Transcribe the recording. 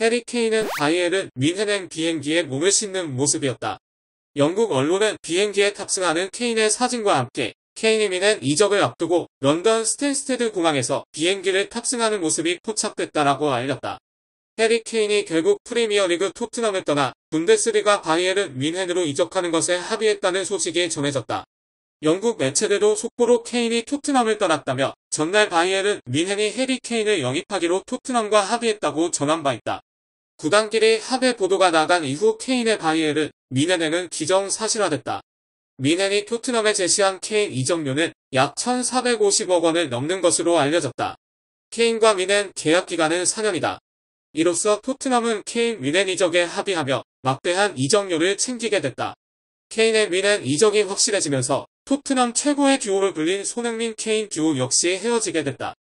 해리케인은 바이엘은 민헨행 비행기에 몸을 싣는 모습이었다. 영국 언론은 비행기에 탑승하는 케인의 사진과 함께 케인이민는 이적을 앞두고 런던 스탠스테드 공항에서 비행기를 탑승하는 모습이 포착됐다라고 알렸다. 해리 케인이 결국 프리미어리그 토트넘을 떠나 분데스리가 바이에른 윈헨으로 이적하는 것에 합의했다는 소식이 전해졌다. 영국 매체들도 속보로 케인이 토트넘을 떠났다며 전날 바이에른 윈헨이 해리 케인을 영입하기로 토트넘과 합의했다고 전한 바 있다. 구단끼리 합의 보도가 나간 이후 케인의 바이엘은 미넨에는 기정사실화됐다. 미넨이 토트넘에 제시한 케인 이적료는 약 1,450억 원을 넘는 것으로 알려졌다. 케인과 미넨 계약 기간은 4년이다. 이로써 토트넘은 케인 미넨 이적에 합의하며 막대한 이적료를 챙기게 됐다. 케인의 미넨 이적이 확실해지면서 토트넘 최고의 듀오를 불린 손흥민 케인 듀오 역시 헤어지게 됐다.